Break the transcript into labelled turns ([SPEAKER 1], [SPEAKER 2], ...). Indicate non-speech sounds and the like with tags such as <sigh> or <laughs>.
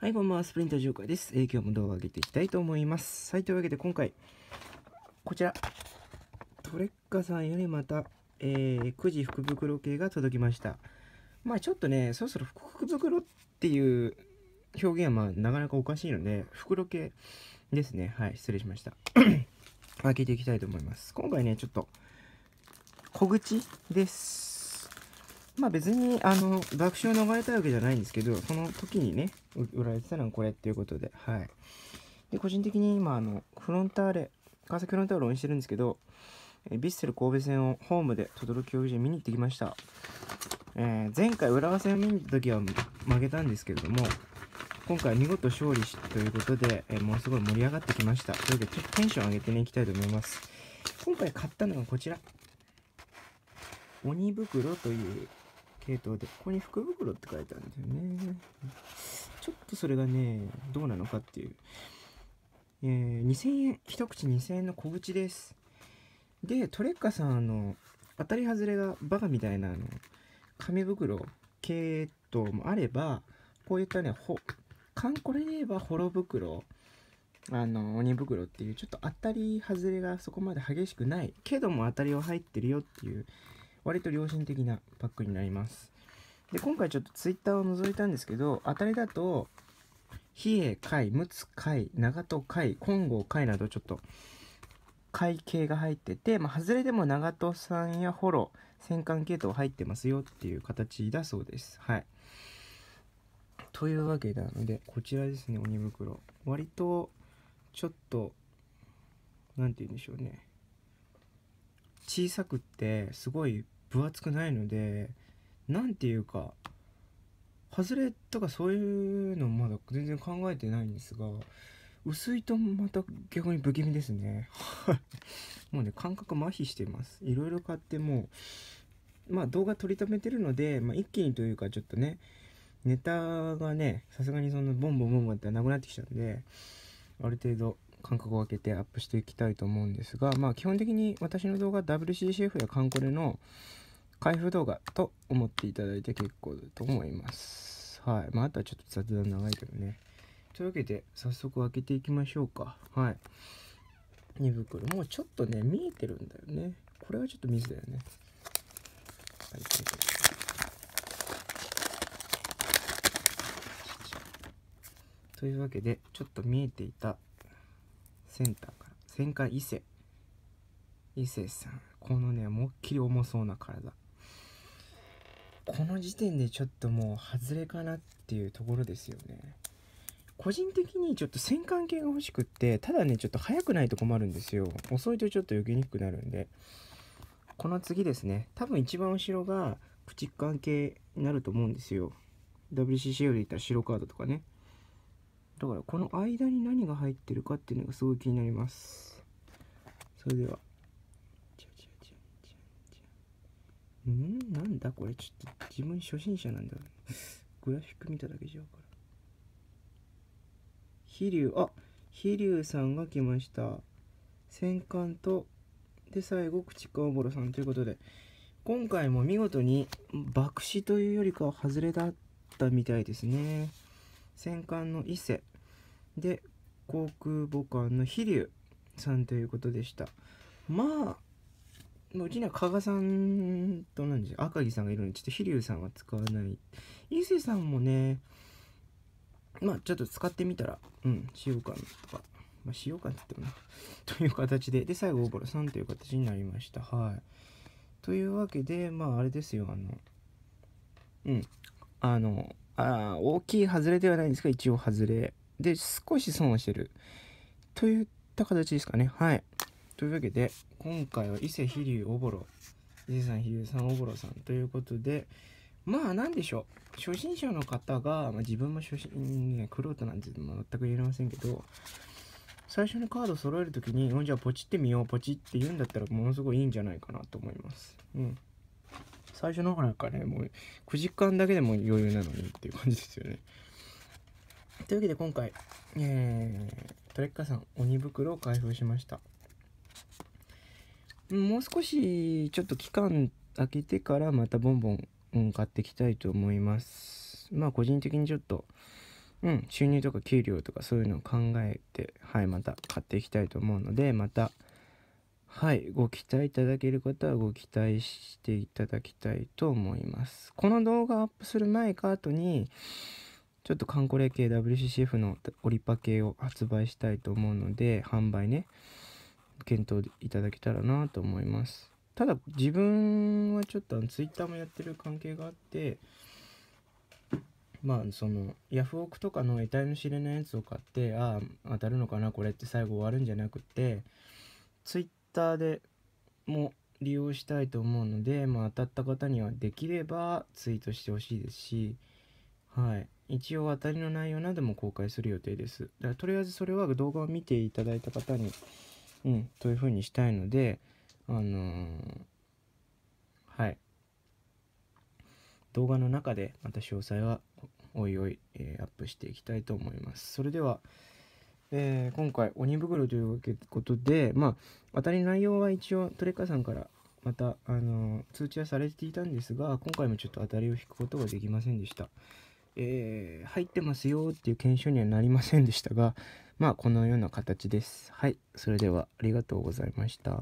[SPEAKER 1] はい、こんばんは。スプリント10回です。えー、今日も動画上げていきたいと思います。はい、というわけで今回、こちら、トレッカさんよりまた、えー、9時福袋系が届きました。まあちょっとね、そろそろ福袋っていう表現はまあなかなかおかしいので、袋系ですね。はい、失礼しました。<clears throat> 開けていきたいと思います。今回ね、ちょっと、小口です。まあ別に、あの、爆笑を逃れたわけじゃないんですけど、その時にね、売られてたのがこれっていうことで、はい。で、個人的に今、あの、フロンターレ、川崎フロンターレを応援してるんですけど、えヴィッセル神戸戦をホームで轟競技場見に行ってきました。えー、前回浦和戦を見に行った時は負けたんですけれども、今回見事勝利しということで、えー、ものすごい盛り上がってきました。というわけで、ちょっとテンション上げてね、いきたいと思います。今回買ったのがこちら。鬼袋という系統で、ここに福袋って書いてあるんだよね。ちょっとそれがね、どうなのかっていう。えー、2000円、一口2000円の小口です。で、トレッカさん、あの、当たり外れがバカみたいな、あの、紙袋系統もあれば、こういったね、ほ、かん、これで言えば、ホロ袋、あの、鬼袋っていう、ちょっと当たり外れがそこまで激しくない、けども当たりは入ってるよっていう、割と良心的なパックになります。で、今回ちょっとツイッターを覗いたんですけど、当たりだと、比叡海、陸奥海、長門海、金剛海などちょっと会計が入ってて、まあ、外れでも長門さんやホロ、戦艦系統入ってますよっていう形だそうです。はい。というわけなので、こちらですね、鬼袋。割と、ちょっと、何て言うんでしょうね。小さくって、すごい分厚くないので、何て言うか外れとかそういうのまだ全然考えてないんですが薄いとまた逆に不気味ですね <laughs> もうね感覚麻痺してますいろいろ買ってもうまあ動画撮りためてるので、まあ、一気にというかちょっとねネタがねさすがにそのボンボンボンボンってなくなってきちゃうんである程度間隔を空けてアップしていきたいと思うんですがまあ基本的に私の動画 WCCF やカンコレの開封動画と思っていただいて結構だと思います。はい。まあ、あとはちょっと雑談長いけどね。というわけで、早速開けていきましょうか。はい。寝袋。もうちょっとね、見えてるんだよね。これはちょっと水だよね。はい、というわけで、ちょっと見えていたセンターから、旋回伊勢。伊勢さん。このね、もっきり重そうな体。この時点でちょっともう外れかなっていうところですよね個人的にちょっと戦艦系が欲しくってただねちょっと早くないと困るんですよ遅いとちょっと避けにくくなるんでこの次ですね多分一番後ろが駆逐艦系になると思うんですよ WCC よりいったら白カードとかねだからこの間に何が入ってるかっていうのがすごい気になりますそれではんなんだこれちょっと自分初心者なんだグラフィック見ただけじゃ分からん飛龍あ飛龍さんが来ました戦艦とで最後口かおぼろさんということで今回も見事に爆死というよりかは外れだったみたいですね戦艦の伊勢で航空母艦の飛龍さんということでしたまあまあ、うちには加賀さんと何でしょう赤木さんがいるのでちょっと飛龍さんは使わない伊勢さんもねまあちょっと使ってみたらうん使用感とかまあ使用感って言ってもな <laughs> という形でで最後大原さんという形になりましたはいというわけでまああれですよあのうんあのあ大きい外れではないんですが一応外れで少し損をしてるといった形ですかねはいというわけで今回は伊勢飛龍おぼろ伊勢さん飛龍さんおぼろさんということでまあ何でしょう初心者の方が、まあ、自分も初心ね玄人なんて全く言えませんけど最初にカード揃える時にじゃあポチってみようポチって言うんだったらものすごいいいんじゃないかなと思いますうん最初の方なんかねもう9時間だけでも余裕なのにっていう感じですよねというわけで今回、えー、トレッカさん鬼袋を開封しましたもう少しちょっと期間空けてからまたボンボン、買っていきたいと思いますまあ個人的にちょっとうん収入とか給料とかそういうのを考えてはいまた買っていきたいと思うのでまたはいご期待いただける方はご期待していただきたいと思いますこの動画アップする前か後にちょっとカンコレ系 WCCF のオリパ系を発売したいと思うので販売ね検討いただけたらなと思います。ただ自分はちょっとあの twitter もやってる関係があってまあそのヤフオクとかの得体の知れないやつを買ってああ当たるのかなこれって最後終わるんじゃなくて twitter でも利用したいと思うので、まあ、当たった方にはできればツイートしてほしいですし、はい、一応当たりの内容なども公開する予定ですだからとりあえずそれは動画を見ていただいた方にうん、というふうにしたいので、あのー、はい。動画の中でまた詳細はおいおい、えー、アップしていきたいと思います。それでは、えー、今回鬼袋ということで、まあ、当たり内容は一応トレッカーさんからまた、あのー、通知はされていたんですが、今回もちょっと当たりを引くことができませんでした。えー、入ってますよっていう検証にはなりませんでしたがまあこのような形ですはいそれではありがとうございました